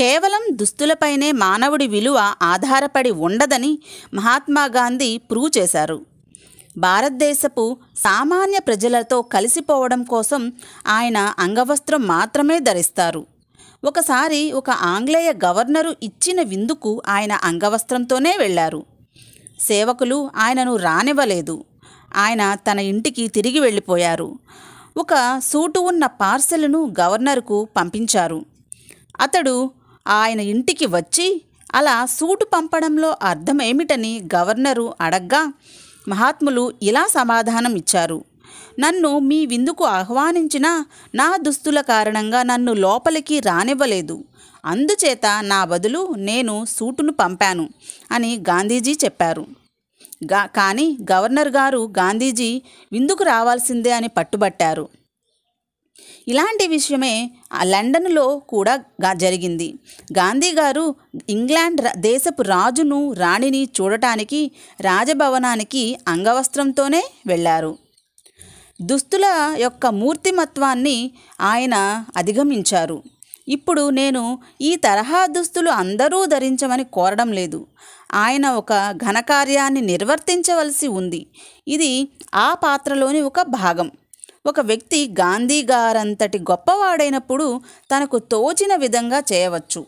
కేవలం దుస్తులపైనే మానవుడి విలువ ఆధారపడి ఉండదని మహాత్మాగాంధీ ప్రూవ్ చేశారు భారతదేశపు సామాన్య ప్రజలతో కలిసిపోవడం కోసం ఆయన అంగవస్త్రం మాత్రమే ధరిస్తారు ఒకసారి ఒక ఆంగ్లేయ గవర్నరు ఇచ్చిన విందుకు ఆయన అంగవస్త్రంతోనే వెళ్ళారు సేవకులు ఆయనను రానివ్వలేదు ఆయన తన ఇంటికి తిరిగి వెళ్ళిపోయారు ఒక సూటు ఉన్న పార్సెల్ను గవర్నర్కు పంపించారు అతడు ఆయన ఇంటికి వచ్చి అలా సూటు పంపడంలో అర్థం ఏమిటని గవర్నరు అడగ్గా మహాత్ములు ఇలా సమాధానం ఇచ్చారు నన్ను మీ విందుకు ఆహ్వానించినా నా దుస్తుల కారణంగా నన్ను లోపలికి రానివ్వలేదు అందుచేత నా బదులు నేను సూటును పంపాను అని గాంధీజీ చెప్పారు గా కానీ గవర్నర్ గారు గాంధీజీ విందుకు రావాల్సిందే అని పట్టుబట్టారు ఇలాంటి విషయమే లండన్లో కూడా జరిగింది గాంధీ గారు ఇంగ్లాండ్ దేశపు రాజును రాణిని చూడటానికి రాజభవనానికి అంగవస్త్రంతోనే వెళ్ళారు దుస్తుల యొక్క మూర్తిమత్వాన్ని ఆయన అధిగమించారు ఇప్పుడు నేను ఈ తరహా దుస్తులు అందరూ ధరించమని కోరడం లేదు ఆయన ఒక ఘనకార్యాన్ని నిర్వర్తించవలసి ఉంది ఇది ఆ పాత్రలోని ఒక భాగం ఒక వ్యక్తి గాంధీ గారంతటి గొప్పవాడైనప్పుడు తనకు తోచిన విధంగా చేయవచ్చు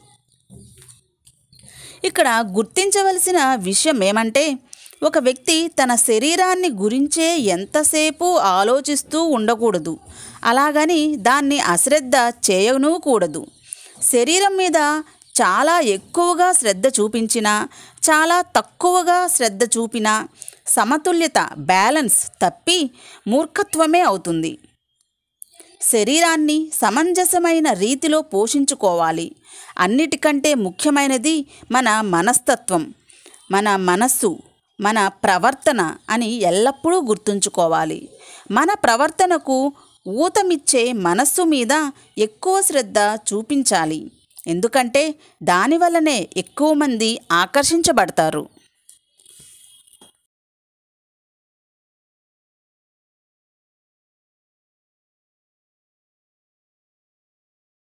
ఇక్కడ గుర్తించవలసిన విషయం ఏమంటే ఒక వ్యక్తి తన శరీరాన్ని గురించే ఎంతసేపు ఆలోచిస్తూ ఉండకూడదు అలాగని దాన్ని అశ్రద్ధ చేయనూకూడదు శరీరం మీద చాలా ఎక్కువగా శ్రద్ధ చూపించినా చాలా తక్కువగా శ్రద్ధ చూపినా సమతుల్యత బ్యాలెన్స్ తప్పి మూర్ఖత్వమే అవుతుంది శరీరాన్ని సమంజసమైన రీతిలో పోషించుకోవాలి అన్నిటికంటే ముఖ్యమైనది మన మనస్తత్వం మన మనస్సు మన ప్రవర్తన అని ఎల్లప్పుడూ గుర్తుంచుకోవాలి మన ప్రవర్తనకు ఊతమిచ్చే మనస్సు మీద ఎక్కువ శ్రద్ధ చూపించాలి ఎందుకంటే దానివల్లనే ఎక్కువ మంది ఆకర్షించబడతారు